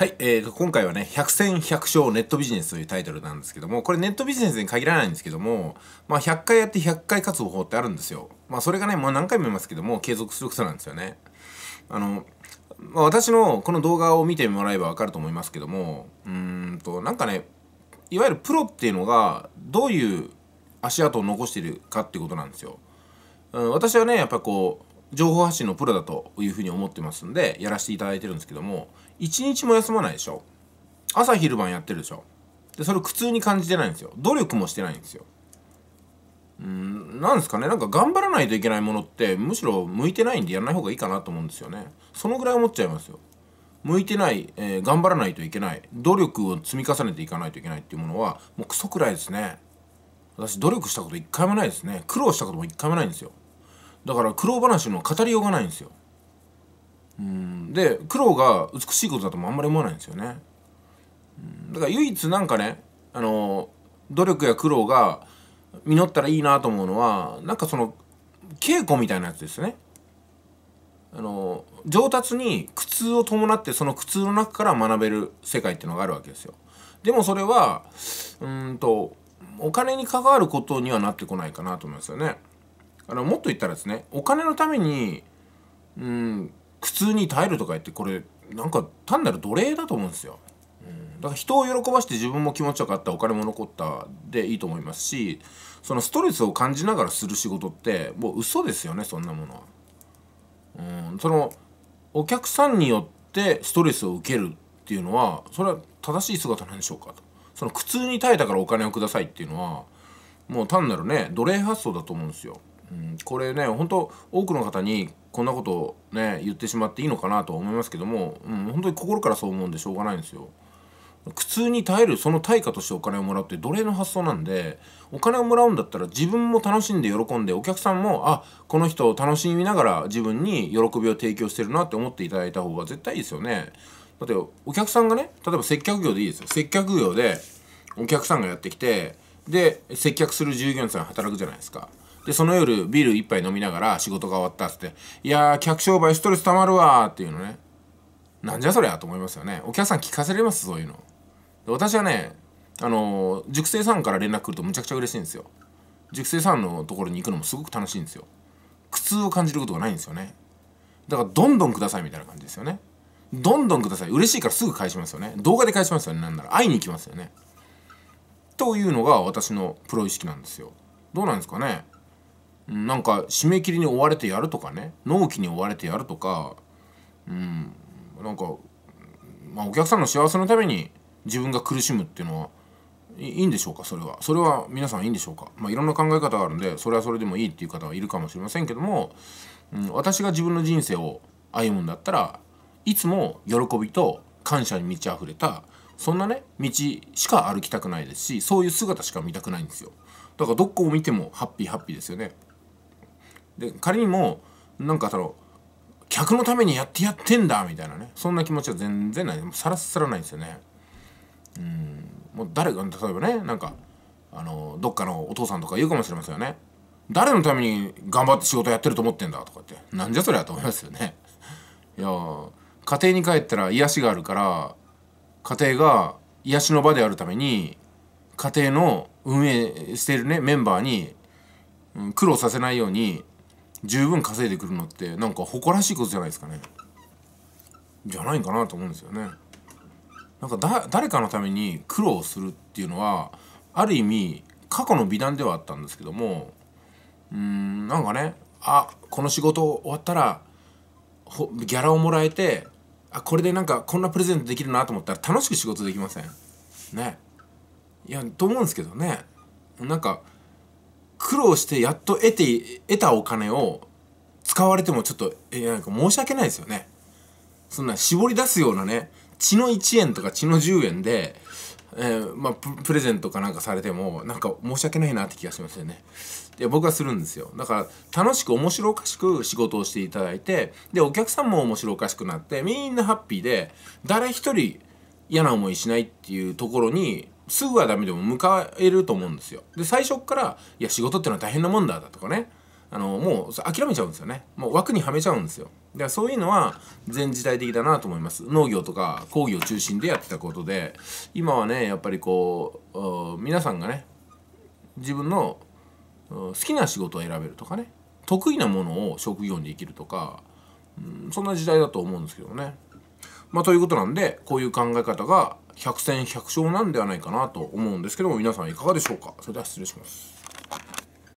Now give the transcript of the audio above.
はい、えー、今回はね、百戦百勝ネットビジネスというタイトルなんですけども、これネットビジネスに限らないんですけども、まあ100回やって100回勝つ方法ってあるんですよ。まあそれがね、もう何回も言いますけども、継続することなんですよね。あの、まあ、私のこの動画を見てもらえばわかると思いますけども、うんと、なんかね、いわゆるプロっていうのが、どういう足跡を残してるかっていうことなんですよ。うん、私はね、やっぱこう、情報発信のプロだというふうに思ってますんでやらせていただいてるんですけども一日も休まないでしょ朝昼晩やってるでしょでそれ苦痛に感じてないんですよ努力もしてないんですようんなんですかねなんか頑張らないといけないものってむしろ向いてないんでやらない方がいいかなと思うんですよねそのぐらい思っちゃいますよ向いてない、えー、頑張らないといけない努力を積み重ねていかないといけないっていうものはもうクソくらいですね私努力したこと一回もないですね苦労したことも一回もないんですよだから苦労話の語りようがないんですようんで苦労が美しいことだともあんまり思わないんですよねだから唯一なんかねあの努力や苦労が実ったらいいなと思うのはなんかその稽古みたいなやつですねあの上達に苦痛を伴ってその苦痛の中から学べる世界っていうのがあるわけですよでもそれはうんとお金に関わることにはなってこないかなと思いますよねあのもっと言ったらですねお金のためにうん苦痛に耐えるとか言ってこれなんか単なる奴隷だと思うんですよ。うん、だから人を喜ばして自分も気持ちよかったお金も残ったでいいと思いますしそのストレスを感じながらする仕事ってもう嘘ですよねそんなものうんそのお客さんによってストレスを受けるっていうのはそれは正しい姿なんでしょうかとその苦痛に耐えたからお金をくださいっていうのはもう単なるね奴隷発想だと思うんですよこれね本当多くの方にこんなことをね言ってしまっていいのかなと思いますけども、うん、本当に心からそう思うんでしょうがないんですよ。苦痛に耐えるその対価としてお金をもらうって奴隷の発想なんでお金をもらうんだったら自分も楽しんで喜んでお客さんもあこの人を楽しみながら自分に喜びを提供してるなって思っていただいた方が絶対いいですよねだってお客さんがね例えば接客業でいいですよ接客業でお客さんがやってきてで接客する従業員さんが働くじゃないですかで、その夜、ビール一杯飲みながら仕事が終わったっつって、いやー、客商売ストレス溜まるわっていうのね。なんじゃそりゃと思いますよね。お客さん聞かせれますそういうの。で私はね、あのー、熟成さんから連絡来るとむちゃくちゃ嬉しいんですよ。熟成さんのところに行くのもすごく楽しいんですよ。苦痛を感じることがないんですよね。だから、どんどんくださいみたいな感じですよね。どんどんください。嬉しいからすぐ返しますよね。動画で返しますよね。なんなら。会いに行きますよね。というのが私のプロ意識なんですよ。どうなんですかねなんか締め切りに追われてやるとかね納期に追われてやるとかうんなんか、まあ、お客さんの幸せのために自分が苦しむっていうのはいいんでしょうかそれはそれは皆さんいいんでしょうか、まあ、いろんな考え方があるんでそれはそれでもいいっていう方はいるかもしれませんけども、うん、私が自分の人生を歩むんだったらいつも喜びと感謝に満ち溢れたそんなね道しか歩きたくないですしそういう姿しか見たくないんですよだからどこを見てもハッピーハッピーですよねで仮にもなんかその客のためにやってやってんだみたいなねそんな気持ちは全然ないさらさらないんですよねうんもう誰が例えばねなんかあのどっかのお父さんとか言うかもしれませんよね誰のために頑張って仕事やってると思ってんだとかってなんじゃそりゃと思いますよねいや家庭に帰ったら癒しがあるから家庭が癒しの場であるために家庭の運営しているねメンバーに苦労させないように十分稼いでくるのってなんか誇らしいことじゃないですかねじゃないかなと思うんですよねなんかだ誰かのために苦労するっていうのはある意味過去の美談ではあったんですけどもうーんなんかねあこの仕事終わったらほギャラをもらえてあこれでなんかこんなプレゼントできるなと思ったら楽しく仕事できませんねいやと思うんですけどねなんか苦労してやっと得て、得たお金を使われてもちょっと、え、なんか申し訳ないですよね。そんな絞り出すようなね、血の1円とか血の10円で、えー、まあプレゼントかなんかされてもなんか申し訳ないなって気がしますよね。で僕はするんですよだから楽しく面白おかしく仕事をしていただいてでお客さんも面白おかしくなってみんなハッピーで誰一人嫌な思いしないっていうところにすぐはダメでも迎えると思うんですよ。で最初から「いや仕事ってのは大変なもんだ」だとかねあのもう諦めちゃうんですよねもう枠にはめちゃうんですよだからそういうのは全時代的だなと思います農業とか工業中心でやってたことで今はねやっぱりこう皆さんがね自分の好きな仕事を選べるとかね得意なものを職業にできるとか、うん、そんな時代だと思うんですけどねまあということなんでこういう考え方が百戦百勝なんではないかなと思うんですけども皆さんいかがでしょうかそれでは失礼します